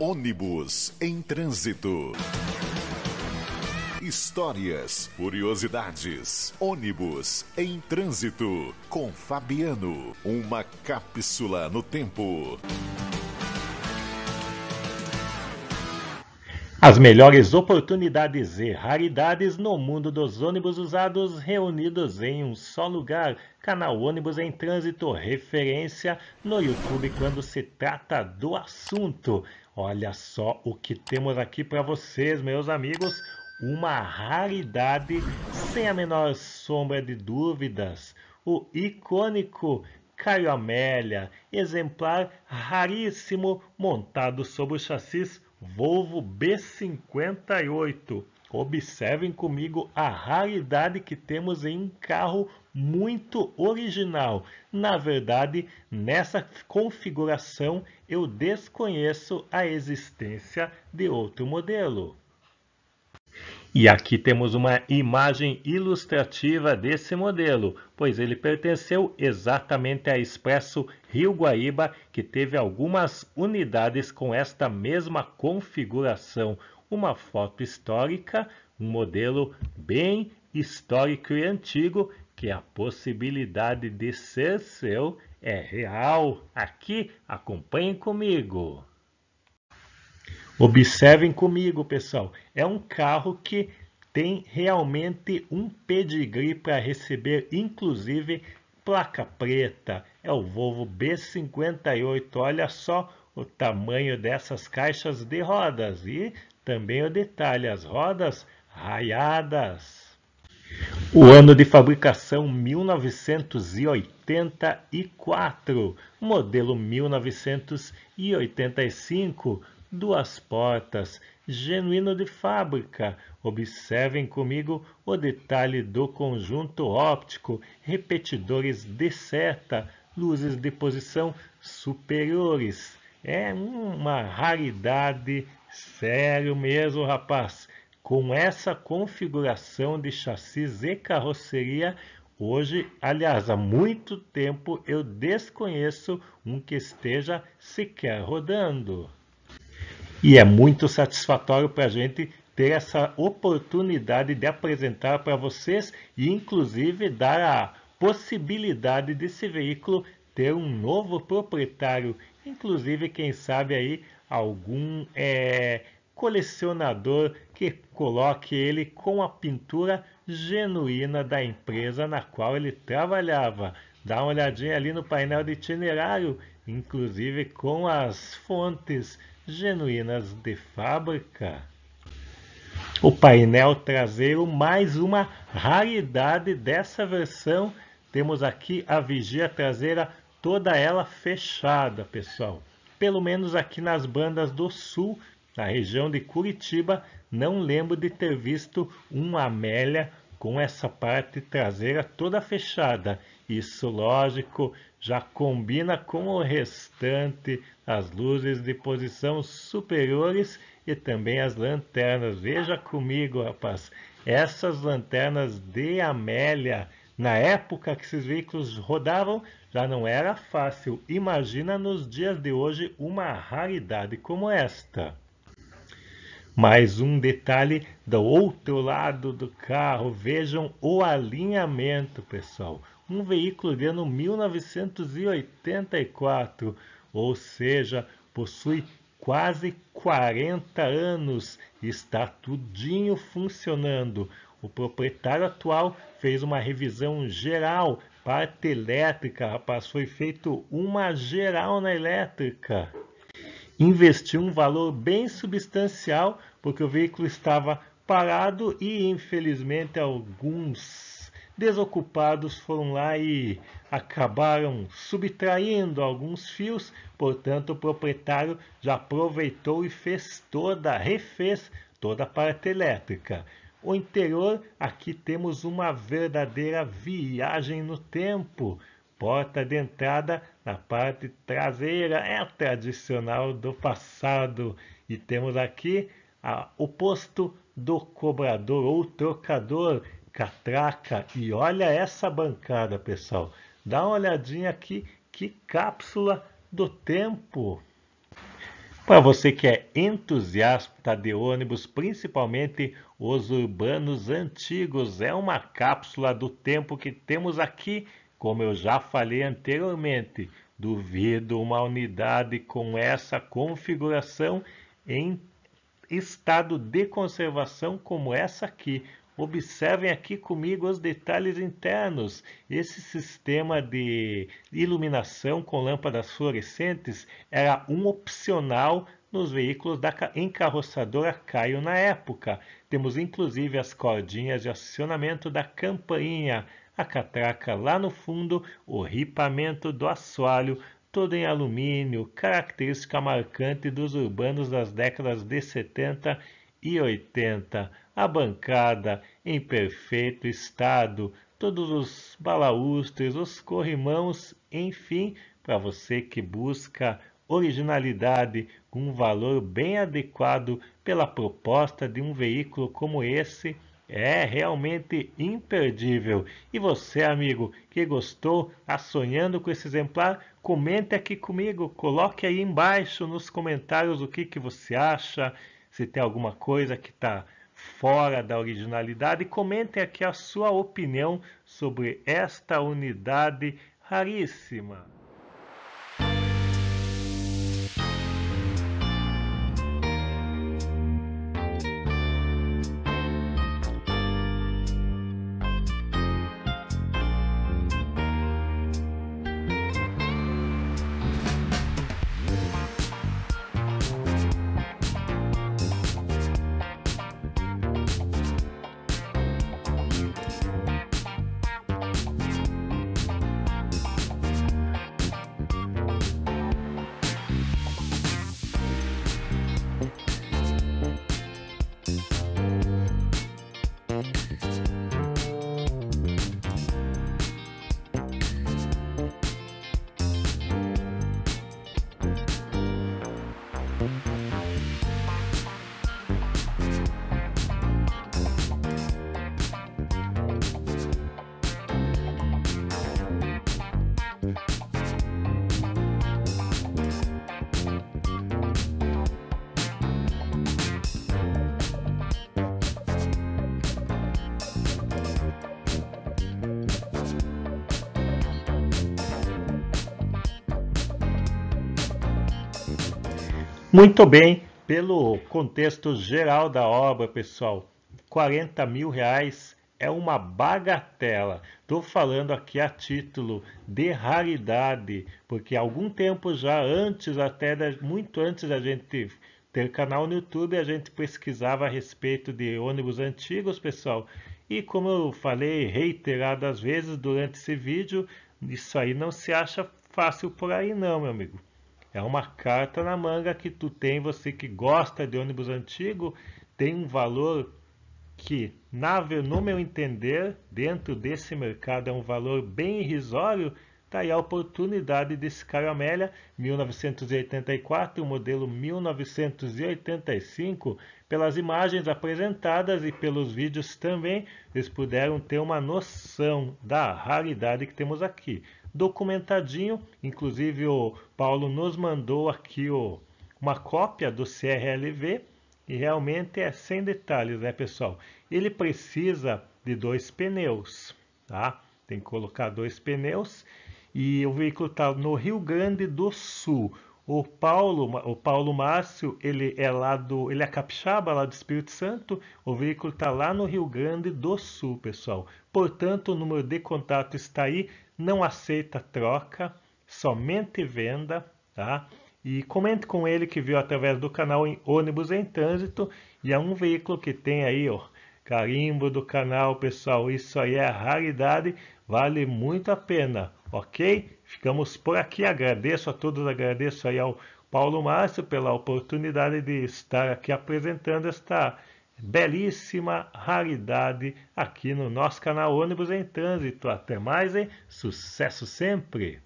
Ônibus em trânsito. Histórias, curiosidades, ônibus em trânsito com Fabiano, uma cápsula no tempo. As melhores oportunidades e raridades no mundo dos ônibus usados reunidos em um só lugar. Canal Ônibus em Trânsito, referência no YouTube quando se trata do assunto. Olha só o que temos aqui para vocês, meus amigos. Uma raridade, sem a menor sombra de dúvidas. O icônico Caio Amélia, exemplar raríssimo montado sobre o chassis Volvo B58. Observem comigo a raridade que temos em um carro muito original. Na verdade, nessa configuração eu desconheço a existência de outro modelo. E aqui temos uma imagem ilustrativa desse modelo, pois ele pertenceu exatamente à Expresso Rio Guaíba, que teve algumas unidades com esta mesma configuração, uma foto histórica, um modelo bem histórico e antigo, que a possibilidade de ser seu é real. Aqui, acompanhem comigo. Observem comigo, pessoal. É um carro que tem realmente um pedigree para receber, inclusive, placa preta. É o Volvo B58. Olha só o tamanho dessas caixas de rodas. E também o detalhe, as rodas raiadas. O ano de fabricação 1984, modelo 1985, duas portas, genuíno de fábrica. Observem comigo o detalhe do conjunto óptico, repetidores de seta, luzes de posição superiores. É uma raridade Sério mesmo, rapaz. Com essa configuração de chassis e carroceria, hoje, aliás, há muito tempo eu desconheço um que esteja sequer rodando. E é muito satisfatório para a gente ter essa oportunidade de apresentar para vocês e, inclusive, dar a possibilidade desse veículo ter um novo proprietário Inclusive, quem sabe aí, algum é, colecionador que coloque ele com a pintura genuína da empresa na qual ele trabalhava. Dá uma olhadinha ali no painel de itinerário, inclusive com as fontes genuínas de fábrica. O painel traseiro, mais uma raridade dessa versão. Temos aqui a vigia traseira toda ela fechada, pessoal. Pelo menos aqui nas bandas do sul, na região de Curitiba, não lembro de ter visto uma Amélia com essa parte traseira toda fechada. Isso, lógico, já combina com o restante, as luzes de posição superiores e também as lanternas. Veja comigo, rapaz, essas lanternas de Amélia na época que esses veículos rodavam, já não era fácil. Imagina nos dias de hoje uma raridade como esta. Mais um detalhe do outro lado do carro, vejam o alinhamento, pessoal. Um veículo de ano 1984, ou seja, possui quase 40 anos, está tudinho funcionando. O proprietário atual fez uma revisão geral, parte elétrica, rapaz, foi feito uma geral na elétrica. Investiu um valor bem substancial, porque o veículo estava parado e, infelizmente, alguns desocupados foram lá e acabaram subtraindo alguns fios, portanto, o proprietário já aproveitou e fez toda, refez toda a parte elétrica o interior, aqui temos uma verdadeira viagem no tempo. Porta de entrada na parte traseira, é tradicional do passado. E temos aqui a, o posto do cobrador ou trocador, catraca. E olha essa bancada, pessoal. Dá uma olhadinha aqui, que cápsula do tempo. Para você que é entusiasta de ônibus, principalmente os Urbanos Antigos é uma cápsula do tempo que temos aqui, como eu já falei anteriormente. Duvido uma unidade com essa configuração em estado de conservação como essa aqui. Observem aqui comigo os detalhes internos. Esse sistema de iluminação com lâmpadas fluorescentes era um opcional nos veículos da encarroçadora Caio na época. Temos inclusive as cordinhas de acionamento da campainha, a catraca lá no fundo, o ripamento do assoalho, todo em alumínio, característica marcante dos urbanos das décadas de 70 e 80 a bancada em perfeito estado, todos os balaustres, os corrimãos, enfim, para você que busca originalidade com um valor bem adequado pela proposta de um veículo como esse, é realmente imperdível. E você, amigo, que gostou, tá sonhando com esse exemplar, comente aqui comigo, coloque aí embaixo nos comentários o que, que você acha, se tem alguma coisa que está fora da originalidade. Comentem aqui a sua opinião sobre esta unidade raríssima. Muito bem, pelo contexto geral da obra, pessoal, 40 mil reais é uma bagatela. Estou falando aqui a título de raridade, porque algum tempo já antes, até da, muito antes da gente ter canal no YouTube, a gente pesquisava a respeito de ônibus antigos, pessoal. E como eu falei reiteradas vezes durante esse vídeo, isso aí não se acha fácil por aí não, meu amigo. É uma carta na manga que tu tem, você que gosta de ônibus antigo, tem um valor que, na, no meu entender, dentro desse mercado é um valor bem irrisório. Está aí a oportunidade desse Caio Amélia 1984, modelo 1985. Pelas imagens apresentadas e pelos vídeos também, eles puderam ter uma noção da raridade que temos aqui documentadinho. Inclusive, o Paulo nos mandou aqui o, uma cópia do CRLV e realmente é sem detalhes, né, pessoal? Ele precisa de dois pneus, tá? Tem que colocar dois pneus e o veículo está no Rio Grande do Sul. O Paulo, o Paulo Márcio, ele é lá do, ele é capixaba lá do Espírito Santo. O veículo está lá no Rio Grande do Sul, pessoal. Portanto, o número de contato está aí não aceita troca, somente venda, tá? E comente com ele que viu através do canal em Ônibus em Trânsito e é um veículo que tem aí, ó, carimbo do canal, pessoal. Isso aí é raridade, vale muito a pena, ok? Ficamos por aqui, agradeço a todos, agradeço aí ao Paulo Márcio pela oportunidade de estar aqui apresentando esta belíssima raridade aqui no nosso canal Ônibus em Trânsito. Até mais, hein? Sucesso sempre!